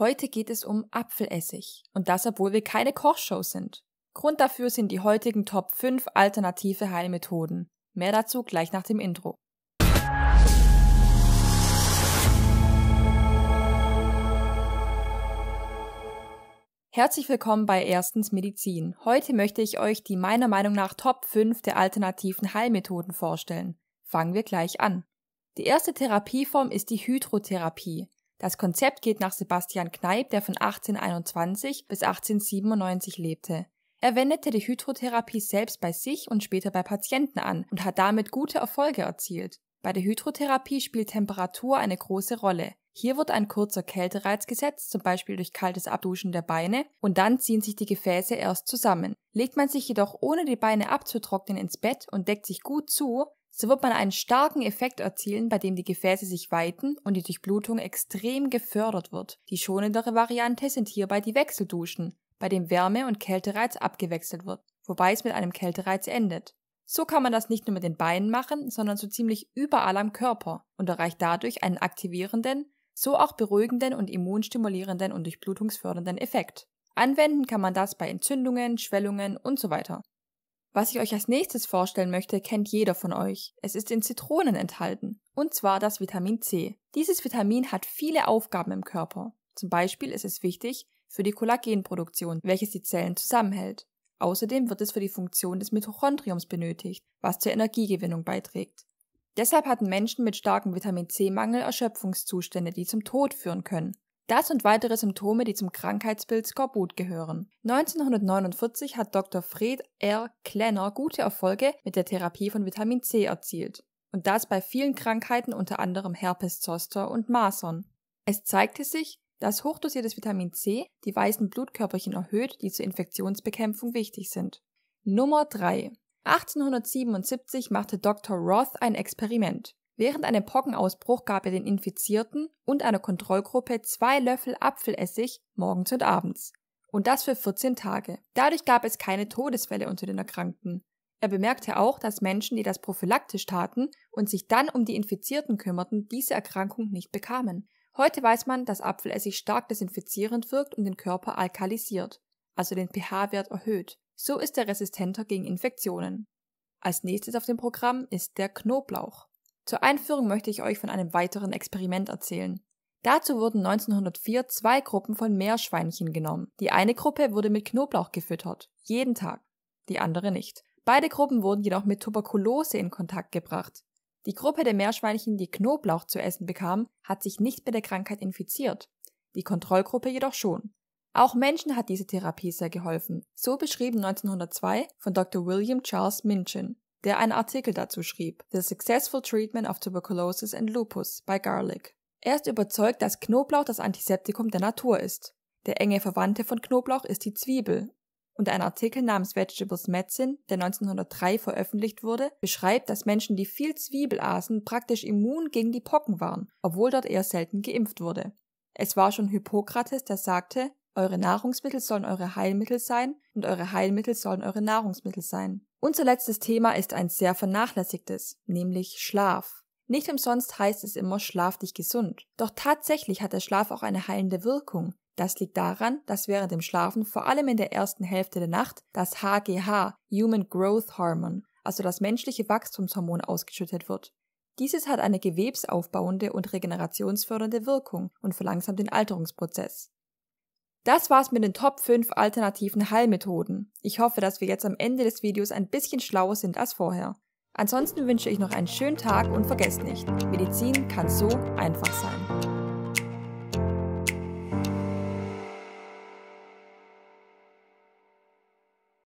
Heute geht es um Apfelessig. Und das, obwohl wir keine Kochshow sind. Grund dafür sind die heutigen Top 5 alternative Heilmethoden. Mehr dazu gleich nach dem Intro. Herzlich willkommen bei Erstens Medizin. Heute möchte ich euch die meiner Meinung nach Top 5 der alternativen Heilmethoden vorstellen. Fangen wir gleich an. Die erste Therapieform ist die Hydrotherapie. Das Konzept geht nach Sebastian Kneip, der von 1821 bis 1897 lebte. Er wendete die Hydrotherapie selbst bei sich und später bei Patienten an und hat damit gute Erfolge erzielt. Bei der Hydrotherapie spielt Temperatur eine große Rolle. Hier wird ein kurzer Kältereiz gesetzt, zum Beispiel durch kaltes Abduschen der Beine, und dann ziehen sich die Gefäße erst zusammen. Legt man sich jedoch ohne die Beine abzutrocknen ins Bett und deckt sich gut zu, so wird man einen starken Effekt erzielen, bei dem die Gefäße sich weiten und die Durchblutung extrem gefördert wird. Die schonendere Variante sind hierbei die Wechselduschen, bei dem Wärme und Kältereiz abgewechselt wird, wobei es mit einem Kältereiz endet. So kann man das nicht nur mit den Beinen machen, sondern so ziemlich überall am Körper und erreicht dadurch einen aktivierenden, so auch beruhigenden und immunstimulierenden und durchblutungsfördernden Effekt. Anwenden kann man das bei Entzündungen, Schwellungen und so weiter. Was ich euch als nächstes vorstellen möchte, kennt jeder von euch. Es ist in Zitronen enthalten, und zwar das Vitamin C. Dieses Vitamin hat viele Aufgaben im Körper. Zum Beispiel ist es wichtig für die Kollagenproduktion, welches die Zellen zusammenhält. Außerdem wird es für die Funktion des Mitochondriums benötigt, was zur Energiegewinnung beiträgt. Deshalb hatten Menschen mit starkem Vitamin C-Mangel Erschöpfungszustände, die zum Tod führen können. Das und weitere Symptome, die zum Krankheitsbild Skorbut gehören. 1949 hat Dr. Fred R. Klenner gute Erfolge mit der Therapie von Vitamin C erzielt. Und das bei vielen Krankheiten, unter anderem Herpes Zoster und Masern. Es zeigte sich, dass hochdosiertes Vitamin C die weißen Blutkörperchen erhöht, die zur Infektionsbekämpfung wichtig sind. Nummer 3. 1877 machte Dr. Roth ein Experiment. Während einem Pockenausbruch gab er den Infizierten und einer Kontrollgruppe zwei Löffel Apfelessig morgens und abends. Und das für 14 Tage. Dadurch gab es keine Todesfälle unter den Erkrankten. Er bemerkte auch, dass Menschen, die das prophylaktisch taten und sich dann um die Infizierten kümmerten, diese Erkrankung nicht bekamen. Heute weiß man, dass Apfelessig stark desinfizierend wirkt und den Körper alkalisiert, also den pH-Wert erhöht. So ist er resistenter gegen Infektionen. Als nächstes auf dem Programm ist der Knoblauch. Zur Einführung möchte ich euch von einem weiteren Experiment erzählen. Dazu wurden 1904 zwei Gruppen von Meerschweinchen genommen. Die eine Gruppe wurde mit Knoblauch gefüttert, jeden Tag, die andere nicht. Beide Gruppen wurden jedoch mit Tuberkulose in Kontakt gebracht. Die Gruppe der Meerschweinchen, die Knoblauch zu essen bekam, hat sich nicht mit der Krankheit infiziert, die Kontrollgruppe jedoch schon. Auch Menschen hat diese Therapie sehr geholfen, so beschrieben 1902 von Dr. William Charles Minchin der einen Artikel dazu schrieb, The Successful Treatment of Tuberculosis and Lupus by Garlic. Er ist überzeugt, dass Knoblauch das Antiseptikum der Natur ist. Der enge Verwandte von Knoblauch ist die Zwiebel. Und ein Artikel namens Vegetables Medicine, der 1903 veröffentlicht wurde, beschreibt, dass Menschen, die viel Zwiebel aßen, praktisch immun gegen die Pocken waren, obwohl dort eher selten geimpft wurde. Es war schon Hippokrates, der sagte, eure Nahrungsmittel sollen eure Heilmittel sein und eure Heilmittel sollen eure Nahrungsmittel sein. Unser letztes Thema ist ein sehr vernachlässigtes, nämlich Schlaf. Nicht umsonst heißt es immer Schlaf dich gesund. Doch tatsächlich hat der Schlaf auch eine heilende Wirkung. Das liegt daran, dass während dem Schlafen, vor allem in der ersten Hälfte der Nacht, das HGH, Human Growth Hormone, also das menschliche Wachstumshormon, ausgeschüttet wird. Dieses hat eine gewebsaufbauende und regenerationsfördernde Wirkung und verlangsamt den Alterungsprozess. Das war's mit den Top 5 alternativen Heilmethoden. Ich hoffe, dass wir jetzt am Ende des Videos ein bisschen schlauer sind als vorher. Ansonsten wünsche ich noch einen schönen Tag und vergesst nicht, Medizin kann so einfach sein.